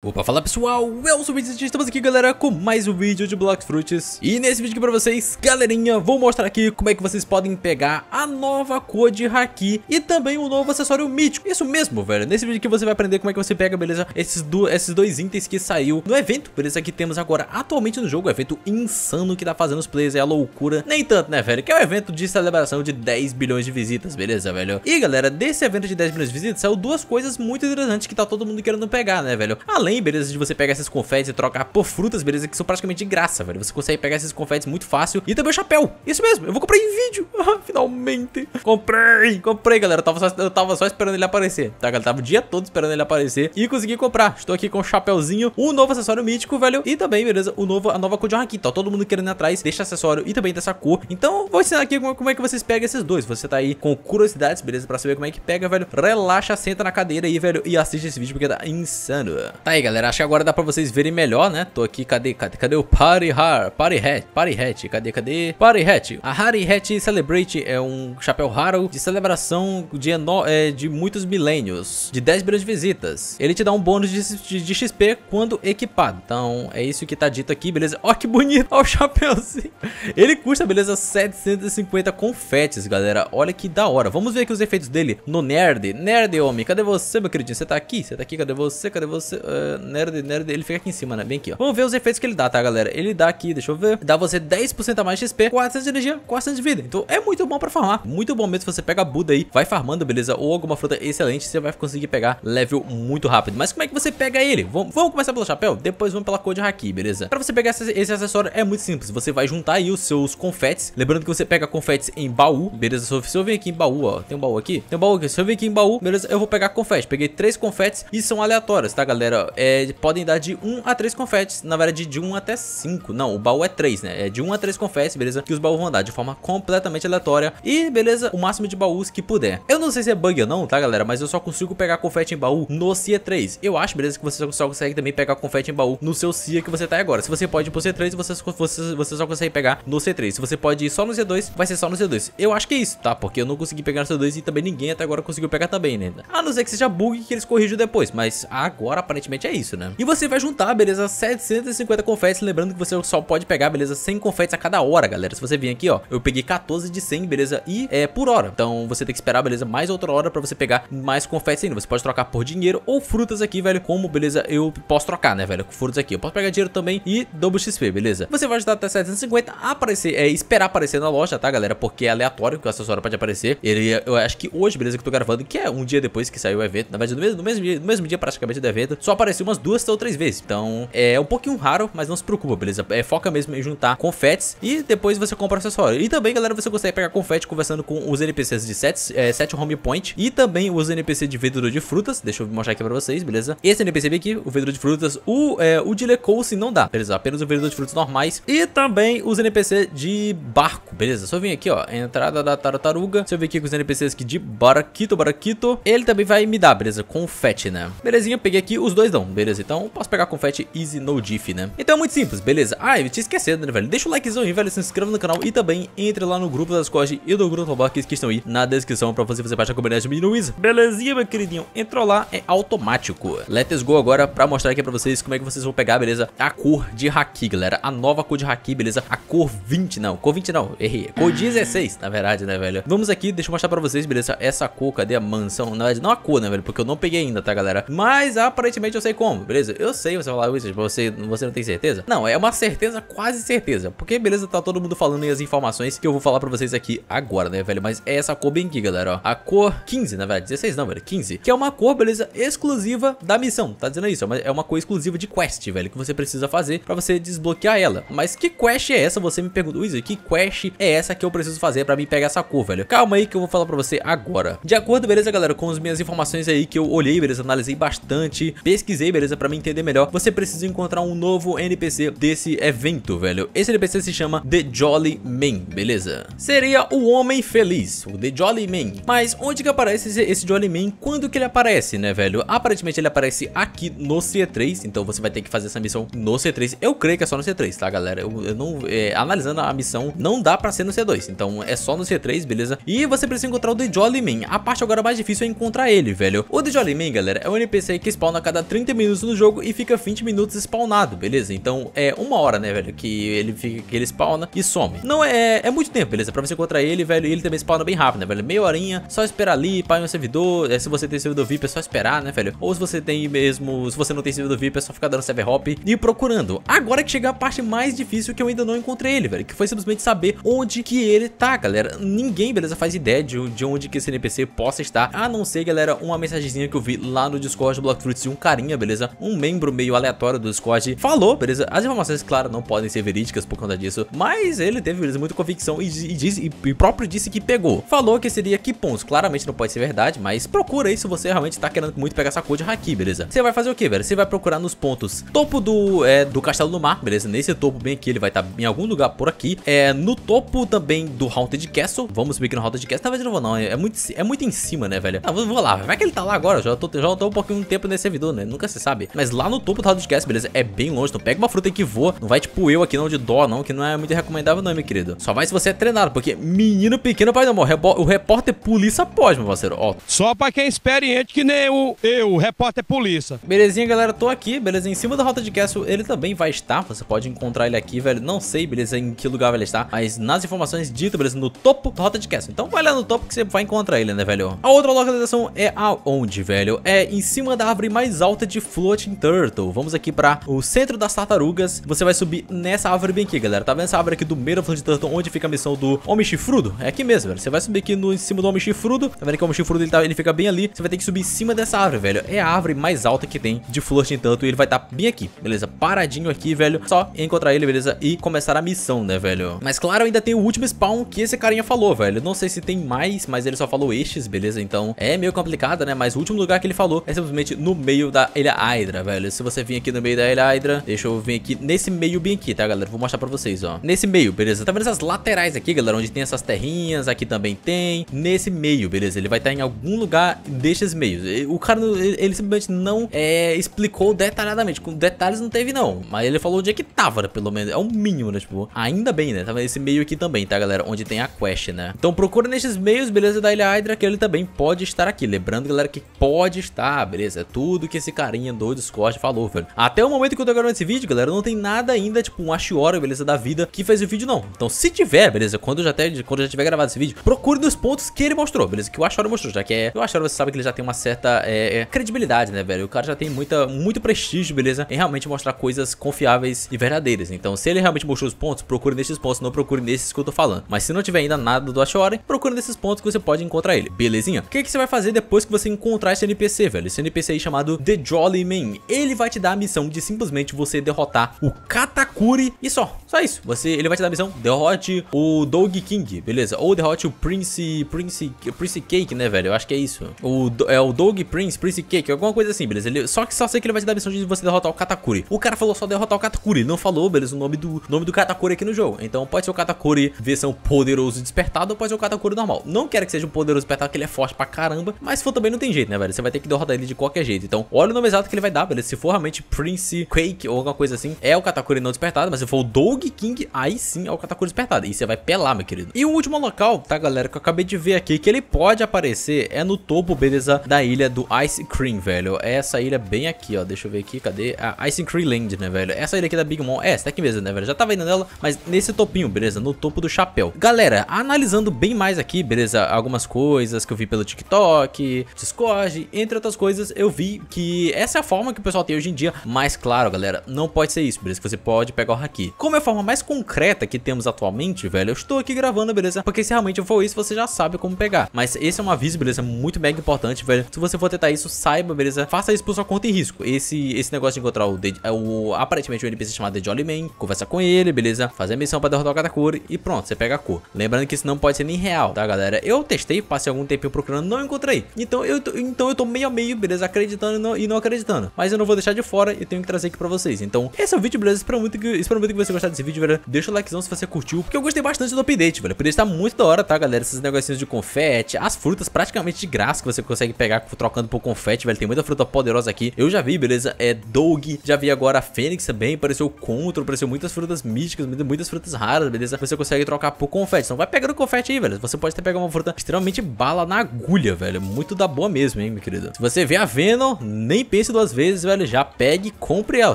Opa, fala pessoal, eu sou o Vincent, estamos aqui galera com mais um vídeo de Blox Fruits E nesse vídeo aqui pra vocês, galerinha, vou mostrar aqui como é que vocês podem pegar a nova cor de Haki E também o um novo acessório mítico, isso mesmo velho, nesse vídeo aqui você vai aprender como é que você pega, beleza, esses, do, esses dois itens que saiu no evento Beleza, que temos agora atualmente no jogo, o evento insano que tá fazendo os players, é a loucura Nem tanto né velho, que é um evento de celebração de 10 bilhões de visitas, beleza velho E galera, desse evento de 10 bilhões de visitas saiu duas coisas muito interessantes que tá todo mundo querendo pegar né velho Além além, beleza, de você pegar esses confetes e trocar por frutas, beleza, que são praticamente de graça, velho. Você consegue pegar esses confetes muito fácil. E também o chapéu. Isso mesmo, eu vou comprar em vídeo. Ah, finalmente. Comprei, comprei, galera. Eu tava, só, eu tava só esperando ele aparecer, tá, galera? tava o dia todo esperando ele aparecer e consegui comprar. Estou aqui com o chapéuzinho, o um novo acessório mítico, velho. E também, beleza, o novo, a nova cor de aqui. Tá todo mundo querendo ir atrás deste acessório e também dessa cor. Então, vou ensinar aqui como, como é que vocês pegam esses dois. Você tá aí com curiosidades, beleza, pra saber como é que pega, velho. Relaxa, senta na cadeira aí, velho, e assiste esse vídeo porque tá insano. Tá aí aí, galera. Acho que agora dá pra vocês verem melhor, né? Tô aqui, cadê? Cadê, cadê o Party Har? Party Hat? Party Hat? Cadê? Cadê? Party Hat. A Harry Hat Celebrate é um chapéu raro de celebração de, eno... é, de muitos milênios. De 10 bilhões de visitas. Ele te dá um bônus de, de, de, XP quando equipado. Então, é isso que tá dito aqui, beleza? Ó, oh, que bonito. Ó o chapéuzinho. Ele custa, beleza, 750 confetes, galera. Olha que da hora. Vamos ver aqui os efeitos dele no Nerd. Nerd, homem. Cadê você, meu queridinho? Você tá aqui? Você tá aqui? Cadê você? Cadê você? Uh nerd, nerd, ele fica aqui em cima, né? Bem aqui, ó. Vamos ver os efeitos que ele dá, tá, galera? Ele dá aqui, deixa eu ver. Dá você 10% a mais XP, 400 de energia, 400 de vida. Então é muito bom pra farmar. Muito bom mesmo. se Você pega a Buda aí, vai farmando, beleza? Ou alguma fruta excelente, você vai conseguir pegar level muito rápido. Mas como é que você pega ele? Vamos, vamos começar pelo chapéu, depois vamos pela cor de haki, beleza? Pra você pegar esse, esse acessório é muito simples. Você vai juntar aí os seus confetes. Lembrando que você pega confetes em baú, beleza? Se eu vir aqui em baú, ó, tem um baú aqui? Tem um baú aqui. Se eu vir aqui em baú, beleza? Eu vou pegar confete. Peguei três confetes e são aleatórias, tá, galera? é, podem dar de 1 a 3 confetes, na verdade de 1 até 5, não, o baú é 3 né, é de 1 a 3 confetes, beleza, que os baús vão dar de forma completamente aleatória e beleza, o máximo de baús que puder. Eu não sei se é bug ou não, tá galera, mas eu só consigo pegar confete em baú no CIA 3, eu acho, beleza, que você só consegue também pegar confete em baú no seu CIA que você tá agora, se você pode ir pro C3, você, você, você só consegue pegar no C3, se você pode ir só no C2, vai ser só no C2, eu acho que é isso, tá, porque eu não consegui pegar no C2 e também ninguém até agora conseguiu pegar também, né, a não ser que seja bug que eles corrijam depois, mas agora aparentemente é é isso, né? E você vai juntar, beleza, 750 confetes, lembrando que você só pode pegar, beleza, 100 confetes a cada hora, galera. Se você vir aqui, ó, eu peguei 14 de 100, beleza, e é por hora. Então você tem que esperar, beleza, mais outra hora pra você pegar mais confetes ainda. Você pode trocar por dinheiro ou frutas aqui, velho, como, beleza, eu posso trocar, né, velho, com frutas aqui. Eu posso pegar dinheiro também e double XP, beleza? Você vai ajudar até 750 a aparecer, é, esperar aparecer na loja, tá, galera? Porque é aleatório que o acessório pode aparecer. Ele, eu acho que hoje, beleza, que eu tô gravando, que é um dia depois que saiu o evento, na verdade, no mesmo, no mesmo, dia, no mesmo dia praticamente do evento, só apareceu umas duas ou três vezes. Então é um pouquinho raro, mas não se preocupa, beleza? É, foca mesmo em juntar confetes e depois você compra acessório. E também, galera, você consegue pegar confete conversando com os NPCs de 7 é, set Home Point e também os NPC de vendedor de frutas. Deixa eu mostrar aqui pra vocês, beleza? Esse NPC aqui, o vendedor de frutas, o, é, o de Lecouse não dá, beleza? Apenas o vendedor de frutas normais e também os NPC de barco, beleza? Só vim aqui, ó, entrada da tartaruga. Deixa eu vir aqui com os NPCs aqui de Baraquito, Baraquito. Ele também vai me dar, beleza? Confete, né? Belezinha, peguei aqui, os dois não então, beleza? Então posso pegar confete easy no diff, né? Então é muito simples, beleza? Ah, eu tinha esquecido, né, velho? Deixa o likezão aí, velho, se inscreva no canal e também entre lá no grupo da Discord e do grupo do Roblox que estão aí na descrição pra você fazer parte da comunidade do Menino Wizard. Belezinha, meu queridinho? Entrou lá, é automático. Let's go agora pra mostrar aqui pra vocês como é que vocês vão pegar, beleza? A cor de Haki, galera. A nova cor de Haki, beleza? A cor 20, não. Cor 20 não, errei. cor 16, na verdade, né, velho? Vamos aqui, deixa eu mostrar pra vocês, beleza? Essa cor, cadê a mansão? Na verdade, não a cor, né, velho? Porque eu não peguei ainda, tá, galera? Mas aparentemente eu sei como, beleza? Eu sei você falar isso você, você não tem certeza? Não, é uma certeza, quase certeza. Porque, beleza, tá todo mundo falando aí as informações que eu vou falar pra vocês aqui agora, né, velho? Mas é essa cor bem aqui, galera, ó. A cor 15, na verdade, 16 não, velho, 15. Que é uma cor, beleza, exclusiva da missão. Tá dizendo isso, mas é uma cor exclusiva de quest, velho, que você precisa fazer pra você desbloquear ela. Mas que quest é essa? Você me pergunta, Wizard, que quest é essa que eu preciso fazer pra me pegar essa cor, velho? Calma aí que eu vou falar pra você agora. De acordo, beleza, galera, com as minhas informações aí que eu olhei, beleza, analisei bastante, pesquisei pesquisei, beleza? Pra me entender melhor, você precisa encontrar um novo NPC desse evento, velho. Esse NPC se chama The Jolly Man, beleza? Seria o Homem Feliz, o The Jolly Man. Mas onde que aparece esse, Jolly Man? Quando que ele aparece, né, velho? Aparentemente ele aparece aqui no C3, então você vai ter que fazer essa missão no C3. Eu creio que é só no C3, tá, galera? Eu, eu não... É, analisando a missão, não dá pra ser no C2, então é só no C3, beleza? E você precisa encontrar o The Jolly Man. A parte agora mais difícil é encontrar ele, velho. O The Jolly Man, galera, é um NPC que spawna a cada 30 30 minutos no jogo e fica 20 minutos spawnado, beleza? Então é uma hora, né, velho, que ele fica, que ele spawna e some. Não é, é muito tempo, beleza? Pra você encontrar ele, velho, ele também spawna bem rápido, né, velho? Meia horinha, só esperar ali, pai um servidor, é, se você tem servidor VIP é só esperar, né, velho? Ou se você tem mesmo, se você não tem servidor VIP é só ficar dando server hop e procurando. Agora que chega a parte mais difícil que eu ainda não encontrei ele, velho, que foi simplesmente saber onde que ele tá, galera. Ninguém, beleza, faz ideia de, de onde que esse NPC possa estar, a não ser, galera, uma mensagenzinha que eu vi lá no Discord do Block Fruits de um carinha beleza? Um membro meio aleatório do Discord falou, beleza? As informações, claro, não podem ser verídicas por conta disso, mas ele teve, beleza, muita convicção e, e, diz, e, e próprio disse que pegou. Falou que seria pontos claramente não pode ser verdade, mas procura aí se você realmente tá querendo muito pegar essa code aqui Haki, beleza? Você vai fazer o que, velho? Você vai procurar nos pontos topo do, é, do Castelo do Mar, beleza? Nesse topo bem aqui, ele vai estar tá em algum lugar por aqui. É, no topo também do Haunted Castle, vamos subir aqui no Haunted Castle, talvez não vou não, é, é muito, é muito em cima, né, velho? Ah, vou, vou lá, vai que ele tá lá agora, já tô, já tô um pouquinho de tempo nesse servidor, né? Nunca você sabe? Mas lá no topo do de Gas, beleza? É bem longe, então pega uma fruta aí que voa. Não vai tipo eu aqui não de dó, não, que não é muito recomendável não, meu querido. Só vai se você é treinado, porque menino pequeno vai não O repórter polícia pode, meu parceiro, ó. Só pra quem é experiente que nem o eu, o repórter polícia. Belezinha, galera, tô aqui, beleza? Em cima da rota de Castle, ele também vai estar. Você pode encontrar ele aqui, velho. Não sei, beleza, em que lugar vai ele estar, mas nas informações ditas, beleza, no topo da rota de Castle. Então vai lá no topo que você vai encontrar ele, né, velho? A outra localização é aonde, velho? É em cima da árvore mais alta de de Floating Turtle. Vamos aqui para o centro das tartarugas. Você vai subir nessa árvore bem aqui, galera. Tá vendo essa árvore aqui do meio da Floating Turtle, onde fica a missão do Homem Chifrudo? É aqui mesmo, velho. Você vai subir aqui no, em cima do Homem Chifrudo. Tá vendo que o Homem Chifrudo ele, tá, ele fica bem ali. Você vai ter que subir em cima dessa árvore, velho. É a árvore mais alta que tem de Floating Turtle e ele vai estar tá bem aqui, beleza? Paradinho aqui, velho. Só encontrar ele, beleza? E começar a missão, né, velho? Mas claro, ainda tem o último spawn que esse carinha falou, velho. Não sei se tem mais, mas ele só falou estes, beleza? Então é meio complicado, né? Mas o último lugar que ele falou é simplesmente no meio da Ilha Hydra, velho. Se você vir aqui no meio da Ilha Hydra, deixa eu vir aqui nesse meio bem aqui, tá, galera? Vou mostrar pra vocês, ó. Nesse meio, beleza? Tá vendo essas laterais aqui, galera? Onde tem essas terrinhas, aqui também tem. Nesse meio, beleza? Ele vai estar tá em algum lugar desses meios. O cara, ele simplesmente não é, explicou detalhadamente. Com detalhes não teve, não. Mas ele falou onde é que tava, né, pelo menos. É o um mínimo, né? Tipo, ainda bem, né? Tava tá nesse meio aqui também, tá, galera? Onde tem a quest, né? Então procura nesses meios, beleza? Da Ilha Hydra, que ele também pode estar aqui. Lembrando, galera, que pode estar, beleza? Tudo que esse cara galerinha do Discord falou, velho. Até o momento que eu tô gravando esse vídeo, galera, não tem nada ainda, tipo, um Ashiora, beleza, da vida, que fez o vídeo, não. Então, se tiver, beleza, quando eu já, ter, quando eu já tiver gravado esse vídeo, procure nos pontos que ele mostrou, beleza, que o Ashiora mostrou, já que é, o Ashiora, você sabe que ele já tem uma certa é, é, credibilidade, né, velho? O cara já tem muita, muito prestígio, beleza, em realmente mostrar coisas confiáveis e verdadeiras. Então, se ele realmente mostrou os pontos, procure nesses pontos, não procure nesses que eu tô falando. Mas se não tiver ainda nada do Ashiora, procure nesses pontos que você pode encontrar ele, belezinha? O que, que você vai fazer depois que você encontrar esse NPC, velho? Esse NPC aí chamado The Jaws Holyman. Ele vai te dar a missão de simplesmente você derrotar o Katakuri e só. Só isso. Você, ele vai te dar a missão, derrote o Dog King, beleza? Ou derrote o Prince, Prince, Prince Cake, né, velho? Eu acho que é isso. O, é o Dog Prince, Prince Cake, alguma coisa assim, beleza? Ele, só que só sei que ele vai te dar a missão de você derrotar o Katakuri. O cara falou só derrotar o Katakuri, ele não falou, beleza, o nome do, nome do Katakuri aqui no jogo. Então pode ser o Katakuri versão poderoso despertado ou pode ser o Katakuri normal. Não quero que seja um poderoso despertado, que ele é forte pra caramba, mas se for também não tem jeito, né, velho? Você vai ter que derrotar ele de qualquer jeito. Então, olha o nome exato que ele vai dar, beleza? Se for realmente Prince, Quake ou alguma coisa assim, é o Katakuri não despertado, mas se for o Dog King, aí sim é o Katakuri despertado. E você vai pelar, meu querido. E o último local, tá, galera, que eu acabei de ver aqui, que ele pode aparecer, é no topo, beleza, da ilha do Ice Cream, velho. É essa ilha bem aqui, ó. Deixa eu ver aqui, cadê? A ah, Ice Cream Land, né, velho? Essa ilha aqui da Big Mom, é, essa aqui mesmo, né, velho? Já tava indo nela, mas nesse topinho, beleza? No topo do chapéu. Galera, analisando bem mais aqui, beleza? Algumas coisas que eu vi pelo TikTok, Discord, entre outras coisas, eu vi que essa é a forma que o pessoal tem hoje em dia. Mas claro, galera, não pode ser isso, beleza? você pode pegar o Haki. Como é a forma mais concreta que temos atualmente, velho, eu estou aqui gravando, beleza? Porque se realmente for isso, você já sabe como pegar. Mas esse é um aviso, beleza? Muito mega importante, velho. Se você for tentar isso, saiba, beleza? Faça isso por sua conta e risco. Esse, esse negócio de encontrar o, é o aparentemente um NPC chamado The Jolly Man, conversa com ele, beleza? Fazer a missão pra derrotar cada cor e pronto, você pega a cor. Lembrando que isso não pode ser nem real, tá, galera? Eu testei, passei algum tempinho procurando, não encontrei. Então eu, então eu tô meio a meio, beleza? Acreditando e não acreditando acreditando. Mas eu não vou deixar de fora e tenho que trazer aqui pra vocês. Então, esse é o vídeo, beleza? Espero muito que, espero muito que você gostar desse vídeo, velho. Deixa o likezão se você curtiu, porque eu gostei bastante do update, velho. O update tá muito da hora, tá, galera? Esses negocinhos de confete, as frutas praticamente de graça que você consegue pegar trocando por confete, velho. Tem muita fruta poderosa aqui. Eu já vi, beleza? É Dog, já vi agora a Fênix também, apareceu Contro, apareceu muitas frutas místicas, muitas frutas raras, beleza? Você consegue trocar por confete. Então vai pegando confete aí, velho. Você pode até pegar uma fruta extremamente bala na agulha, velho. Muito da boa mesmo, hein, meu querido. Se você vê a Venom, nem pensa pense duas vezes, velho, já pegue e compre ela,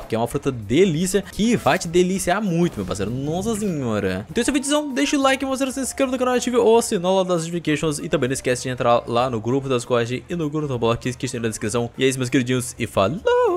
porque é uma fruta delícia que vai te deliciar muito, meu parceiro. Nossa senhora. Então esse é o vídeozão, deixa o like, você se inscreva no canal, ative o sinal das notificações e também não esquece de entrar lá no grupo das Discord e no grupo do Roblox que está na descrição. E é isso, meus queridinhos, e falou!